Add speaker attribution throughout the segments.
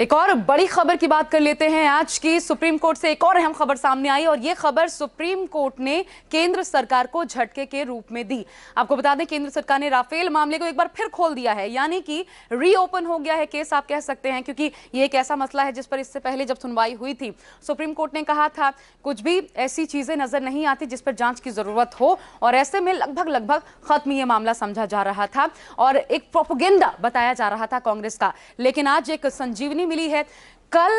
Speaker 1: एक और बड़ी खबर की बात कर लेते हैं आज की सुप्रीम कोर्ट से एक और अहम खबर सामने आई और ये खबर सुप्रीम कोर्ट ने केंद्र सरकार को झटके के रूप में दी आपको बता दें केंद्र सरकार ने राफेल मामले को एक बार फिर खोल दिया है यानी कि रीओपन हो गया है केस आप कह सकते हैं क्योंकि ये एक ऐसा मसला है जिस पर इससे पहले जब सुनवाई हुई थी सुप्रीम कोर्ट ने कहा था कुछ भी ऐसी चीजें नजर नहीं आती जिस पर जांच की जरूरत हो और ऐसे में लगभग लगभग खत्म यह मामला समझा जा रहा था और एक प्रोपोगेंडा बताया जा रहा था कांग्रेस का लेकिन आज एक संजीवनी मिली है कल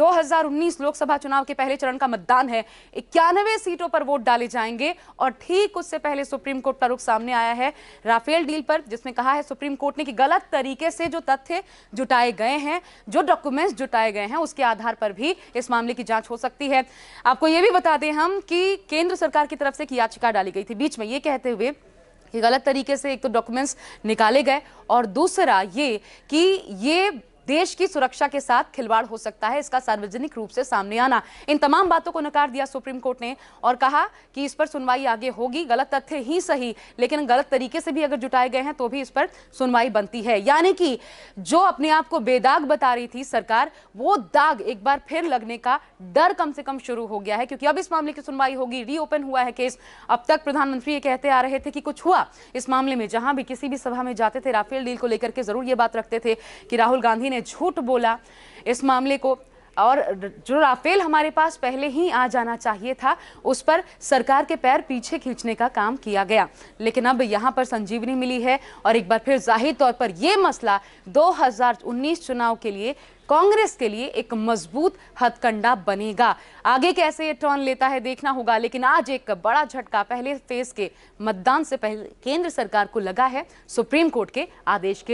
Speaker 1: 2019 लोकसभा चुनाव के पहले चरण का मतदान है इक्यानवे सीटों पर वोट डाले जाएंगे और ठीक उससे पहले सुप्रीम कोर्ट का रुख सामने आया है राफेल डील पर जिसमें कहा है सुप्रीम कोर्ट ने कि गलत तरीके से जो तथ्य जुटाए गए हैं जो डॉक्यूमेंट्स जुटाए गए हैं उसके आधार पर भी इस मामले की जांच हो सकती है आपको यह भी बता दें हम कि केंद्र सरकार की तरफ से एक याचिका डाली गई थी बीच में ये कहते हुए कि गलत तरीके से एक तो डॉक्यूमेंट्स निकाले गए और दूसरा ये कि ये देश की सुरक्षा के साथ खिलवाड़ हो सकता है इसका सार्वजनिक रूप से सामने आना इन तमाम बातों को नकार दिया सुप्रीम कोर्ट ने और कहा कि इस पर सुनवाई आगे होगी गलत तथ्य ही सही लेकिन गलत तरीके से भी अगर जुटाए गए हैं तो भी इस पर सुनवाई बनती है यानी कि जो अपने आप को बेदाग बता रही थी सरकार वो दाग एक बार फिर लगने का डर कम से कम शुरू हो गया है क्योंकि अब इस मामले की सुनवाई होगी रीओपन हुआ है केस अब तक प्रधानमंत्री ये कहते आ रहे थे कि कुछ हुआ इस मामले में जहां भी किसी भी सभा में जाते थे राफेल डील को लेकर के जरूर ये बात रखते थे कि राहुल गांधी ने झूठ बोला इस मामले को और जो राफेल हमारे पास पहले ही आ जाना चाहिए था उस पर सरकार के पैर पीछे खींचने का काम किया गया लेकिन अब यहाँ पर संजीवनी मिली है और एक बार फिर जाहिर तौर पर यह मसला 2019 चुनाव के लिए कांग्रेस के लिए एक मजबूत हथकंडा बनेगा आगे कैसे ये टर्न लेता है देखना होगा लेकिन आज एक बड़ा झटका पहले फेज के मतदान से पहले केंद्र सरकार को लगा है सुप्रीम कोर्ट के आदेश के